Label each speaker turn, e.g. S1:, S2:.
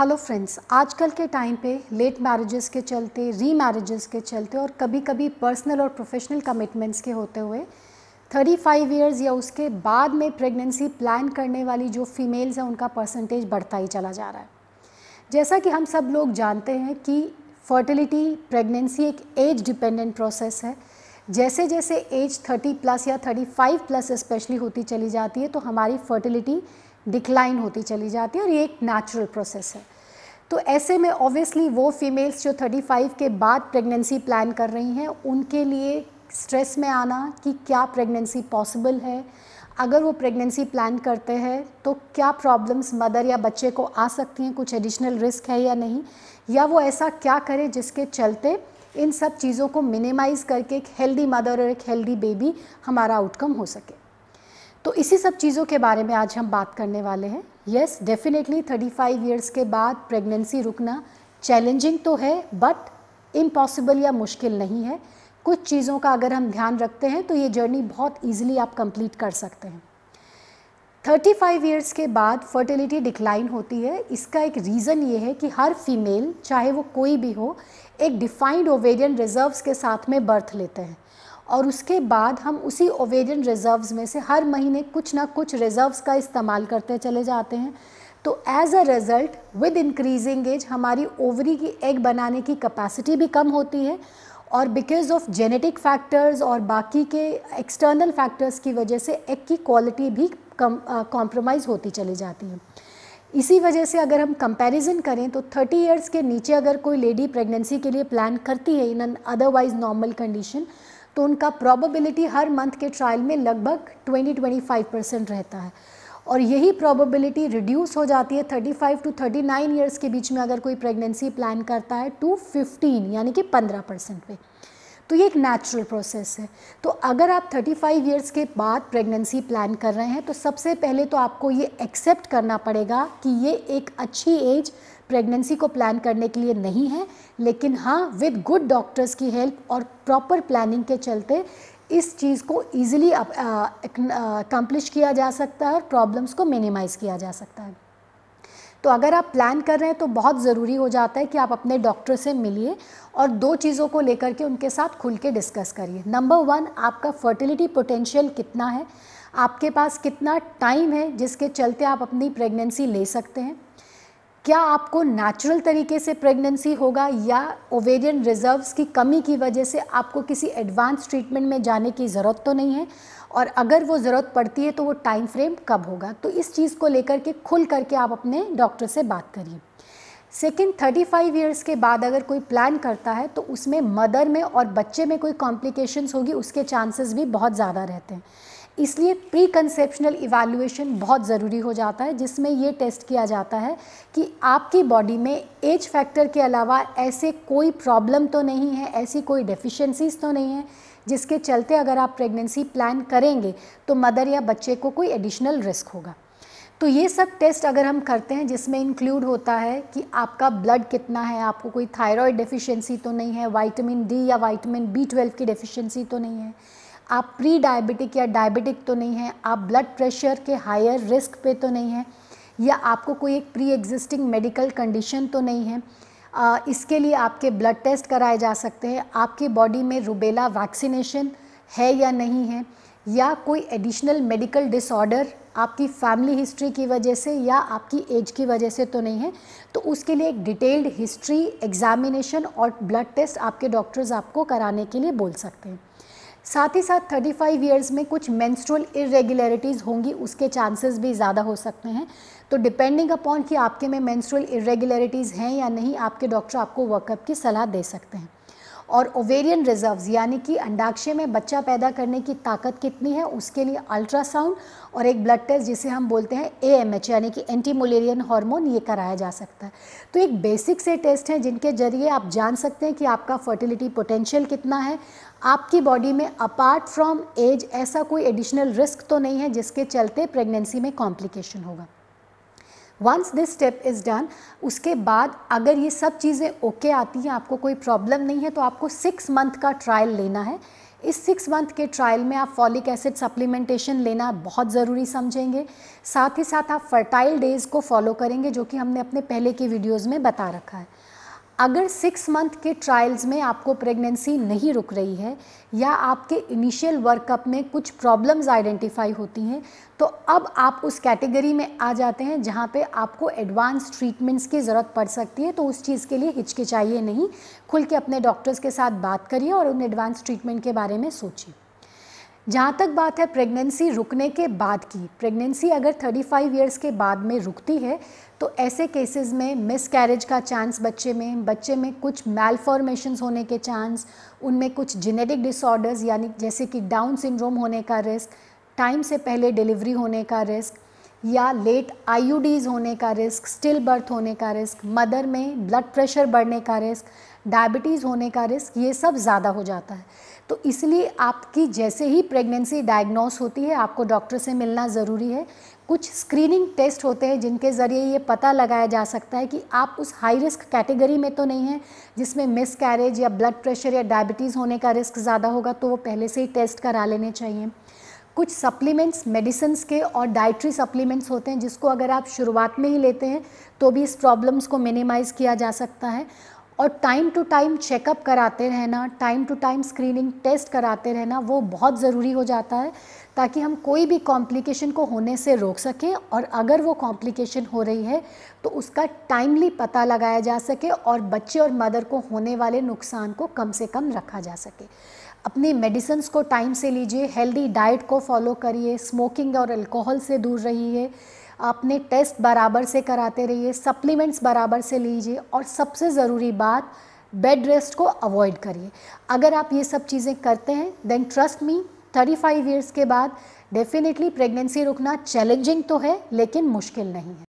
S1: hello friends आजकल के time पे लेट मैरिजेस के चलते री मैरिजेस के चलते और कभी कभी पर्सनल और प्रोफेशनल कमिटमेंट्स के होते हुए 35 फाइव ईयर्स या उसके बाद में प्रेगनेंसी प्लान करने वाली जो फीमेल्स हैं उनका परसेंटेज बढ़ता ही चला जा रहा है जैसा कि हम सब लोग जानते हैं कि फर्टिलिटी प्रेगनेंसी एक एज डिपेंडेंट प्रोसेस है जैसे जैसे एज 30 प्लस या 35 प्लस स्पेशली होती चली जाती है तो हमारी फर्टिलिटी डिक्लाइन होती चली जाती है और ये एक नेचुरल प्रोसेस है तो ऐसे में ऑब्वियसली वो फीमेल्स जो 35 के बाद प्रेगनेंसी प्लान कर रही हैं उनके लिए स्ट्रेस में आना कि क्या प्रेगनेंसी पॉसिबल है अगर वो प्रेगनेंसी प्लान करते हैं तो क्या प्रॉब्लम्स मदर या बच्चे को आ सकती हैं कुछ एडिशनल रिस्क है या नहीं या वो ऐसा क्या करें जिसके चलते इन सब चीज़ों को मिनिमाइज़ करके एक हेल्दी मदर और एक हेल्दी बेबी हमारा आउटकम हो सके तो इसी सब चीज़ों के बारे में आज हम बात करने वाले हैं येस डेफिनेटली 35 ईयर्स के बाद प्रेगनेंसी रुकना चैलेंजिंग तो है बट इम्पॉसिबल या मुश्किल नहीं है कुछ चीज़ों का अगर हम ध्यान रखते हैं तो ये जर्नी बहुत ईजिली आप कंप्लीट कर सकते हैं 35 ईयर्स के बाद फर्टिलिटी डिक्लाइन होती है इसका एक रीज़न ये है कि हर फीमेल चाहे वो कोई भी हो एक डिफाइंड ओवेरियन रिजर्व्स के साथ में बर्थ लेते हैं और उसके बाद हम उसी ओवेरियन रिजर्व्स में से हर महीने कुछ ना कुछ रिजर्व्स का इस्तेमाल करते चले जाते हैं तो as a result with increasing age हमारी ओवरी की एग बनाने की कैपेसिटी भी कम होती है और बिकॉज ऑफ जेनेटिक फैक्टर्स और बाकी के एक्सटर्नल फैक्टर्स की वजह से एग की क्वालिटी भी कम कॉम्प्रोमाइज़ होती चली जाती है इसी वजह से अगर हम कंपैरिजन करें तो 30 इयर्स के नीचे अगर कोई लेडी प्रेगनेंसी के लिए प्लान करती है in an otherwise normal condition तो उनका प्रॉबिलिटी हर मंथ के ट्रायल में लगभग 20-25 परसेंट रहता है और यही प्रॉबिलिटी रिड्यूस हो जाती है 35 टू 39 इयर्स के बीच में अगर कोई प्रेगनेंसी प्लान करता है टू 15 यानी कि 15 परसेंट पे तो ये एक नेचुरल प्रोसेस है तो अगर आप 35 ईयर्स के बाद प्रेगनेंसी प्लान कर रहे हैं तो सबसे पहले तो आपको ये एक्सेप्ट करना पड़ेगा कि ये एक अच्छी एज प्रेगनेंसी को प्लान करने के लिए नहीं है लेकिन हाँ विद गुड डॉक्टर्स की हेल्प और प्रॉपर प्लानिंग के चलते इस चीज़ को ईजिली अकम्प्लिश किया जा सकता है और प्रॉब्लम्स को मिनिमाइज़ किया जा सकता है तो अगर आप प्लान कर रहे हैं तो बहुत ज़रूरी हो जाता है कि आप अपने डॉक्टर से मिलिए और दो चीज़ों को लेकर के उनके साथ खुल के डिस्कस करिए नंबर वन आपका फर्टिलिटी पोटेंशियल कितना है आपके पास कितना टाइम है जिसके चलते आप अपनी प्रेगनेंसी ले सकते हैं क्या आपको नेचुरल तरीके से प्रेगनेंसी होगा या ओवेरियन रिजर्व्स की कमी की वजह से आपको किसी एडवांस ट्रीटमेंट में जाने की ज़रूरत तो नहीं है और अगर वो ज़रूरत पड़ती है तो वो टाइम फ्रेम कब होगा तो इस चीज़ को लेकर के खुल करके आप अपने डॉक्टर से बात करिए सेकेंड थर्टी फाइव ईयर्स के बाद अगर कोई प्लान करता है तो उसमें मदर में और बच्चे में कोई कॉम्प्लिकेशंस होगी उसके चांसेस भी बहुत ज़्यादा रहते हैं इसलिए प्री कंसेप्शनल इवालुएशन बहुत ज़रूरी हो जाता है जिसमें ये टेस्ट किया जाता है कि आपकी बॉडी में एज फैक्टर के अलावा ऐसे कोई प्रॉब्लम तो नहीं है ऐसी कोई डेफिशिएंसीज तो नहीं है जिसके चलते अगर आप प्रेगनेंसी प्लान करेंगे तो मदर या बच्चे को कोई एडिशनल रिस्क होगा तो ये सब टेस्ट अगर हम करते हैं जिसमें इंक्लूड होता है कि आपका ब्लड कितना है आपको कोई थायराइड डेफिशिएंसी तो नहीं है विटामिन डी या विटामिन बी ट्वेल्व की डेफिशिएंसी तो नहीं है आप प्री डायबिटिक या डायबिटिक तो नहीं हैं आप ब्लड प्रेशर के हायर रिस्क पे तो नहीं हैं या आपको कोई एक प्री एग्जिस्टिंग मेडिकल कंडीशन तो नहीं है आ, इसके लिए आपके ब्लड टेस्ट कराए जा सकते हैं आपकी बॉडी में रुबेला वैक्सीनेशन है या नहीं है या कोई एडिशनल मेडिकल डिसऑर्डर आपकी फैमिली हिस्ट्री की वजह से या आपकी एज की वजह से तो नहीं है तो उसके लिए एक डिटेल्ड हिस्ट्री एग्जामिनेशन और ब्लड टेस्ट आपके डॉक्टर्स आपको कराने के लिए बोल सकते हैं साथ ही साथ 35 ईयर्स में कुछ मेंस्ट्रुअल इरेगुलरिटीज़ होंगी उसके चांसेस भी ज़्यादा हो सकते हैं तो डिपेंडिंग अपॉन कि आपके में मेंस्ट्रुअल इरेगुलरिटीज़ हैं या नहीं आपके डॉक्टर आपको वर्कअप की सलाह दे सकते हैं और ओवेरियन रिजर्व्स यानी कि अंडाक्षय में बच्चा पैदा करने की ताकत कितनी है उसके लिए अल्ट्रासाउंड और एक ब्लड टेस्ट जिसे हम बोलते हैं ए एम एच यानी कि एंटी मोलेरियन हॉर्मोन ये कराया जा सकता है तो एक बेसिक से टेस्ट हैं जिनके जरिए आप जान सकते हैं कि आपका फर्टिलिटी पोटेंशियल कितना है आपकी बॉडी में अपार्ट फ्रॉम एज ऐसा कोई एडिशनल रिस्क तो नहीं है जिसके चलते प्रेगनेंसी में कॉम्प्लिकेशन होगा once this step is done उसके बाद अगर ये सब चीज़ें ओके okay आती हैं आपको कोई प्रॉब्लम नहीं है तो आपको सिक्स मंथ का ट्रायल लेना है इस सिक्स मंथ के ट्रायल में आप फॉलिक एसिड सप्लीमेंटेशन लेना बहुत ज़रूरी समझेंगे साथ ही साथ आप फर्टाइल डेज़ को फॉलो करेंगे जो कि हमने अपने पहले के वीडियोज़ में बता रखा है अगर सिक्स मंथ के ट्रायल्स में आपको प्रेगनेंसी नहीं रुक रही है या आपके इनिशियल वर्कअप में कुछ प्रॉब्लम्स आइडेंटिफाई होती हैं तो अब आप उस कैटेगरी में आ जाते हैं जहाँ पे आपको एडवांस ट्रीटमेंट्स की ज़रूरत पड़ सकती है तो उस चीज़ के लिए हिचकिचाइए नहीं खुल के अपने डॉक्टर्स के साथ बात करिए और उन एडवांस ट्रीटमेंट के बारे में सोचिए जहाँ तक बात है प्रेगनेंसी रुकने के बाद की प्रेगनेंसी अगर 35 ईयर्स के बाद में रुकती है तो ऐसे केसेस में मिस कैरेज का चांस बच्चे में बच्चे में कुछ मेलफॉर्मेशंस होने के चांस उनमें कुछ जेनेटिक डिसऑर्डर्स यानी जैसे कि डाउन सिंड्रोम होने का रिस्क टाइम से पहले डिलीवरी होने का रिस्क या लेट आई होने का रिस्क स्टिल बर्थ होने का रिस्क मदर में ब्लड प्रेशर बढ़ने का रिस्क डायबिटीज़ होने का रिस्क ये सब ज़्यादा हो जाता है तो इसलिए आपकी जैसे ही प्रेगनेंसी डायग्नोस होती है आपको डॉक्टर से मिलना ज़रूरी है कुछ स्क्रीनिंग टेस्ट होते हैं जिनके ज़रिए ये पता लगाया जा सकता है कि आप उस हाई रिस्क कैटेगरी में तो नहीं हैं जिसमें मिस कैरेज या ब्लड प्रेशर या डायबिटीज़ होने का रिस्क ज़्यादा होगा तो वो पहले से ही टेस्ट करा लेने चाहिए कुछ सप्लीमेंट्स मेडिसिन के और डाइट्री सप्लीमेंट्स होते हैं जिसको अगर आप शुरुआत में ही लेते हैं तो भी इस प्रॉब्लम्स को मिनिमाइज़ किया जा सकता है और टाइम टू टाइम चेकअप कराते रहना time to time screening test कराते रहना वो बहुत ज़रूरी हो जाता है ताकि हम कोई भी कॉम्प्लिकेशन को होने से रोक सकें और अगर वो कॉम्प्लिकेशन हो रही है तो उसका टाइमली पता लगाया जा सके और बच्चे और मदर को होने वाले नुकसान को कम से कम रखा जा सके अपने मेडिसन्स को टाइम से लीजिए हेल्दी डाइट को फॉलो करिए स्मोकिंग और अल्कोहल से दूर रहिए आपने टेस्ट बराबर से कराते रहिए सप्लीमेंट्स बराबर से लीजिए और सबसे ज़रूरी बात बेड रेस्ट को अवॉइड करिए अगर आप ये सब चीज़ें करते हैं then trust me thirty five years के बाद डेफिनेटली प्रेगनेंसी रुकना चैलेंजिंग तो है लेकिन मुश्किल नहीं है